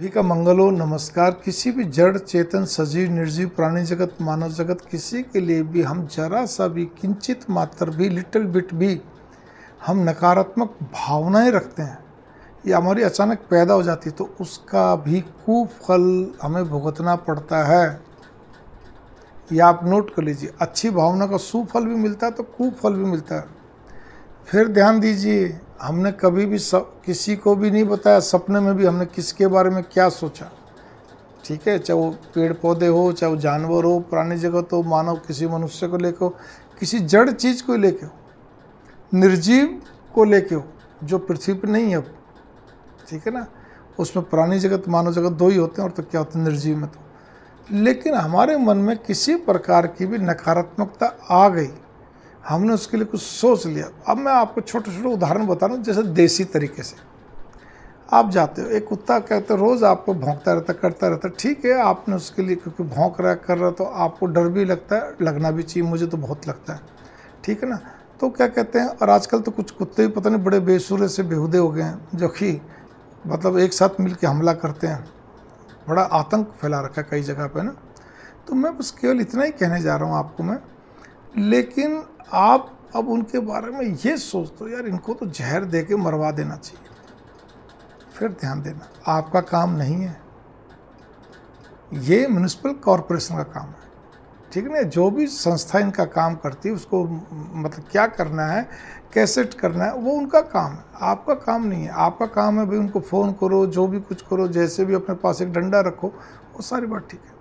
सभी का हो नमस्कार किसी भी जड़ चेतन सजीव निर्जीव प्राणी जगत मानव जगत किसी के लिए भी हम जरा सा भी किंचित मात्र भी लिटिल बिट भी हम नकारात्मक भावनाएं रखते हैं ये हमारी अचानक पैदा हो जाती है तो उसका भी कुफल हमें भुगतना पड़ता है ये आप नोट कर लीजिए अच्छी भावना का सुफल भी मिलता है तो कुफल भी मिलता है फिर ध्यान दीजिए हमने कभी भी सब किसी को भी नहीं बताया सपने में भी हमने किसके बारे में क्या सोचा ठीक है चाहे वो पेड़ पौधे हो चाहे वो जानवर हो पुरानी जगत हो मानव किसी मनुष्य को लेके हो किसी जड़ चीज़ को लेके हो निर्जीव को लेके हो जो पृथ्वी पर नहीं है अब ठीक है ना उसमें पुरानी जगत मानव जगत दो ही होते हैं और तो क्या होते हैं निर्जीव में तो लेकिन हमारे मन में किसी प्रकार की भी नकारात्मकता आ गई हमने उसके लिए कुछ सोच लिया अब मैं आपको छोटे छोटे उदाहरण बता रहा हूँ जैसे देसी तरीके से आप जाते हो एक कुत्ता कहते रोज़ आपको भोंकता रहता करता रहता ठीक है आपने उसके लिए क्योंकि भोंक रहा कर रहा तो आपको डर भी लगता है लगना भी चाहिए मुझे तो बहुत लगता है ठीक है ना तो क्या कहते हैं और आजकल तो कुछ कुत्ते भी पता नहीं बड़े बेसुरे से बेहुदे हो गए हैं जो कि मतलब एक साथ मिल हमला करते हैं बड़ा आतंक फैला रखा है कई जगह पर ना तो मैं बस केवल इतना ही कहने जा रहा हूँ आपको मैं लेकिन आप अब उनके बारे में ये सोचते हो यार इनको तो जहर दे के मरवा देना चाहिए फिर ध्यान देना आपका काम नहीं है ये म्यूनसिपल कॉरपोरेशन का काम है ठीक है ना जो भी संस्था इनका काम करती है उसको मतलब क्या करना है कैसे करना है वो उनका काम है आपका काम नहीं है आपका काम है भाई उनको फ़ोन करो जो भी कुछ करो जैसे भी अपने पास एक डंडा रखो वो सारी बात ठीक है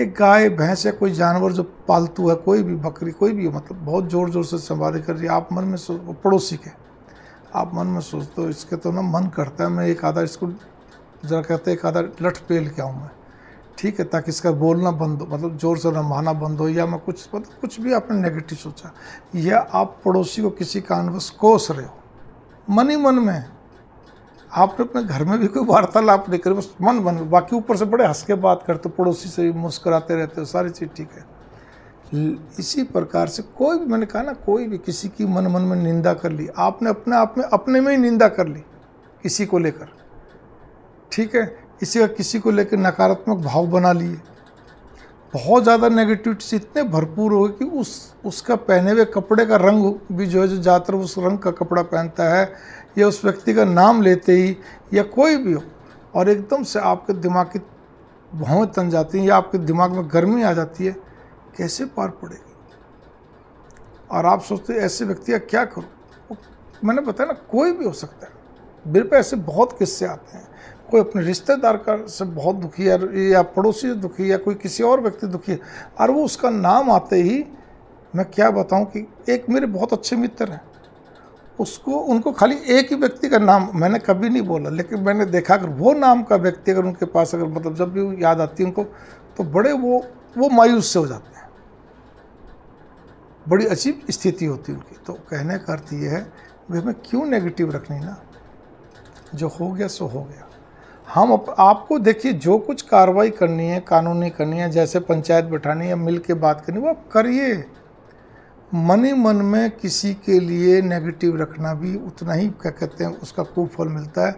एक गाय भैंस या कोई जानवर जो पालतू है कोई भी बकरी कोई भी हो मतलब बहुत ज़ोर ज़ोर से संवारी कर रही है आप मन में सोच पड़ोसी के आप मन में सोचते हो इसके तो ना मन करता है मैं एक आधा इसको जरा कहते एक आधा लठ पेल के आऊँ मैं ठीक है ताकि इसका बोलना बंद हो मतलब ज़ोर से रंभाना बंद हो या मैं कुछ मतलब कुछ भी आपने नेगेटिव सोचा या आप पड़ोसी को किसी कारणवश कोस रहे हो मन ही मन में आपने अपने घर में भी कोई वार्तालाप नहीं करे बस मन बन बाकी ऊपर से बड़े हंस के बात करते पड़ोसी से भी मुस्कुराते रहते हो सारी चीज़ ठीक है इसी प्रकार से कोई भी मैंने कहा ना कोई भी किसी की मन मन में निंदा कर ली आपने अपने आप में अपने में ही निंदा कर ली किसी को लेकर ठीक है इसी का किसी को लेकर नकारात्मक भाव बना लिए बहुत ज़्यादा नेगेटिविटी से इतने भरपूर हो कि उस उसका पहने हुए कपड़े का रंग भी जो है जो ज़्यादातर उस रंग का कपड़ा पहनता है या उस व्यक्ति का नाम लेते ही या कोई भी हो और एकदम से आपके दिमाग की भावें तन जाती हैं या आपके दिमाग में गर्मी आ जाती है कैसे पार पड़ेगी और आप सोचते ऐसे व्यक्ति का क्या करूँ मैंने बताया ना कोई भी हो सकता है मेरे पे ऐसे बहुत किस्से आते हैं कोई अपने रिश्तेदार का से बहुत दुखी है या पड़ोसी दुखी या कोई किसी और व्यक्ति दुखी है और वो उसका नाम आते ही मैं क्या बताऊं कि एक मेरे बहुत अच्छे मित्र हैं उसको उनको खाली एक ही व्यक्ति का नाम मैंने कभी नहीं बोला लेकिन मैंने देखा अगर वो नाम का व्यक्ति अगर उनके पास अगर मतलब जब भी याद आती है उनको तो बड़े वो वो मायूस से हो जाते हैं बड़ी अजीब स्थिति होती है उनकी तो कहने का अर्थ ये है हमें क्यों नेगेटिव रखनी ना जो हो गया सो हो गया हम आपको देखिए जो कुछ कार्रवाई करनी है कानूनी करनी है जैसे पंचायत बैठानी है मिल के बात करनी वो आप करिए मन ही मन में किसी के लिए नेगेटिव रखना भी उतना ही क्या कहते हैं उसका कुफल मिलता है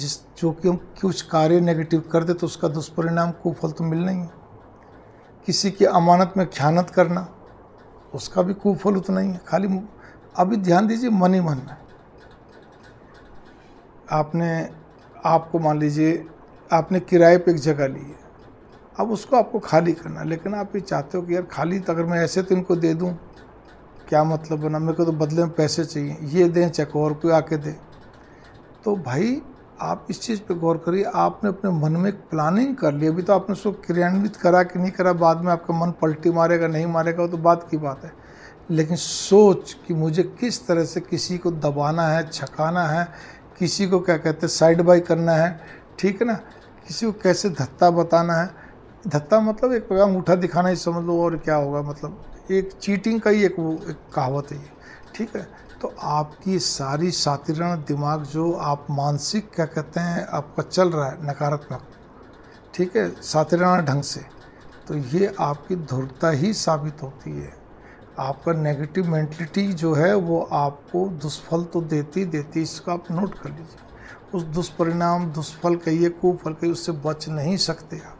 जिस जो कि हम कुछ कार्य नेगेटिव कर दे तो उसका दुष्परिणाम कुफल तो मिलना ही है किसी की अमानत में ख्यानत करना उसका भी कुफल उतना ही है खाली अभी ध्यान दीजिए मन ही मन में आपने आपको मान लीजिए आपने किराए पे एक जगह ली है अब उसको आपको खाली करना है लेकिन आप ये चाहते हो कि यार खाली तो अगर मैं ऐसे तो इनको दे दूँ क्या मतलब बना मेरे को तो बदले में पैसे चाहिए ये दें चेक और कोई आके दे तो भाई आप इस चीज़ पे गौर करिए आपने अपने मन में एक प्लानिंग कर ली अभी तो आपने उसको क्रियान्वित करा कि नहीं करा बाद में आपका मन पलटी मारेगा नहीं मारेगा वो तो बात की बात है लेकिन सोच कि मुझे किस तरह से किसी को दबाना है छकाना है किसी को क्या कहते हैं साइड बाई करना है ठीक है ना किसी को कैसे धत्ता बताना है धत्ता मतलब एक प्रकार उठा दिखाना ही समझ लो और क्या होगा मतलब एक चीटिंग का ही एक वो एक कहावत है ठीक है तो आपकी सारी सातिरण दिमाग जो आप मानसिक क्या कहते हैं आपका चल रहा है नकारात्मक ठीक है सातिरण ढंग से तो ये आपकी धुरता ही साबित होती है आपका नेगेटिव मेंटलिटी जो है वो आपको दुष्फल तो देती देती इसका आप नोट कर लीजिए उस दुष्परिणाम दुष्फल कहिए कुफल कहिए उससे बच नहीं सकते आप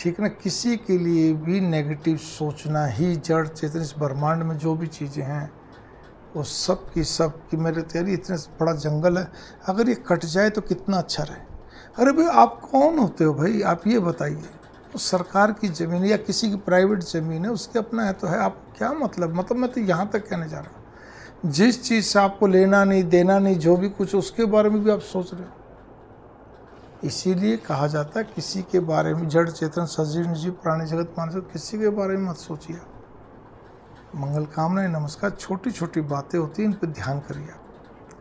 ठीक ना किसी के लिए भी नेगेटिव सोचना ही जड़ चेतन इस ब्रह्मांड में जो भी चीज़ें हैं वो सब की सब कि मेरे तो इतने बड़ा जंगल है अगर ये कट जाए तो कितना अच्छा रहे अरे भाई आप कौन होते हो भाई आप ये बताइए तो सरकार की ज़मीन या किसी की प्राइवेट ज़मीन है उसके अपना है तो है आप क्या मतलब मतलब मैं तो यहाँ तक कहने जा रहा हूँ जिस चीज़ से आपको लेना नहीं देना नहीं जो भी कुछ उसके बारे में भी आप सोच रहे हो इसीलिए कहा जाता है किसी के बारे में जड़ चेतन सजीव जीव प्राणी जगत मानस किसी के बारे में मत सोचिए मंगल कामना नमस्कार छोटी छोटी बातें होती हैं इन पर ध्यान करिए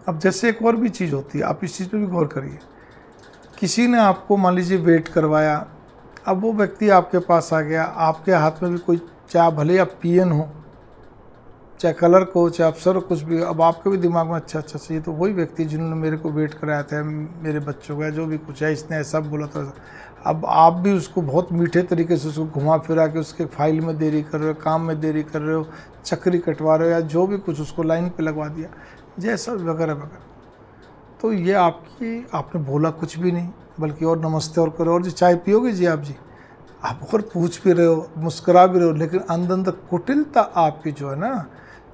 अब जैसे एक और भी चीज़ होती है आप इस चीज़ पर भी गौर करिए किसी ने आपको मान लीजिए वेट करवाया अब वो व्यक्ति आपके पास आ गया आपके हाथ में भी कोई चाहे भले आप पियन हो चाहे कलर को चाहे अफसर हो कुछ भी अब आपके भी दिमाग में अच्छा अच्छा चाहिए तो वही व्यक्ति जिन्होंने मेरे को वेट कराया था मेरे बच्चों का जो भी कुछ है इसने ऐसा बोला था अब आप भी उसको बहुत मीठे तरीके से उसको घुमा फिरा के उसके फाइल में देरी कर रहे हो काम में देरी कर रहे हो चक्री कटवा रहे हो या जो भी कुछ उसको लाइन पर लगवा दिया जैसा वगैरह वगैरह तो ये आपकी आपने बोला कुछ भी नहीं बल्कि और नमस्ते और करो और जी चाय पियोगे जी आप जी आप और पूछ भी रहे हो मुस्करा भी रहे हो लेकिन अंदर अंदर कुटिलता आपकी जो है ना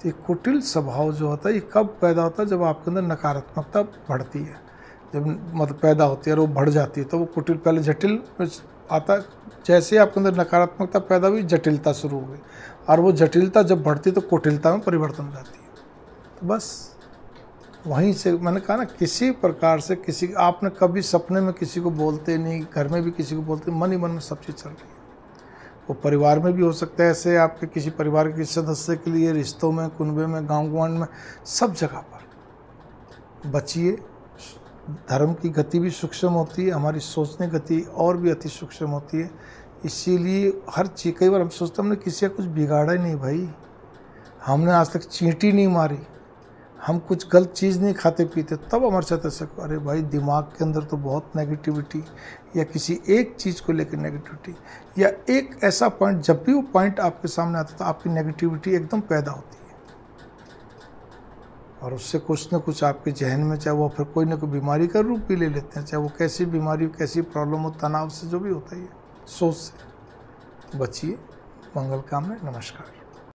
ये कुटिल स्वभाव जो होता है ये कब पैदा होता है जब आपके अंदर नकारात्मकता बढ़ती है जब मतलब पैदा होती है और वो बढ़ जाती है तो वो कुटिल पहले जटिल आता है जैसे ही आपके अंदर नकारात्मकता पैदा हुई जटिलता शुरू हो गई और वो जटिलता जब बढ़ती है तो कुटिलता में परिवर्तन हो जाती है तो बस वहीं से मैंने कहा ना किसी प्रकार से किसी आपने कभी सपने में किसी को बोलते नहीं घर में भी किसी को बोलते मन ही मन में सब चीज़ चल रही है वो परिवार में भी हो सकता है ऐसे आपके किसी परिवार के किसी सदस्य के लिए रिश्तों में कुनबे में गांव गुआंड में सब जगह पर बचिए धर्म की गति भी सूक्ष्म होती है हमारी सोचने गति और भी अति सूक्ष्म होती है इसीलिए हर चीज़ कई बार हम सोचते हमने किसी का कुछ बिगाड़ा ही नहीं भाई हमने आज तक चींटी नहीं मारी हम कुछ गलत चीज़ नहीं खाते पीते तब हमारे साथ ऐसा अरे भाई दिमाग के अंदर तो बहुत नेगेटिविटी या किसी एक चीज़ को लेकर नेगेटिविटी या एक ऐसा पॉइंट जब भी वो पॉइंट आपके सामने आता तो आपकी नेगेटिविटी एकदम पैदा होती है और उससे कुछ ना कुछ आपके जहन में चाहे वो फिर कोई ना कोई बीमारी का रूप भी ले लेते हैं चाहे वो कैसी बीमारी कैसी प्रॉब्लम हो तनाव से जो भी होता है सोच से तो बचिए मंगल काम में नमस्कार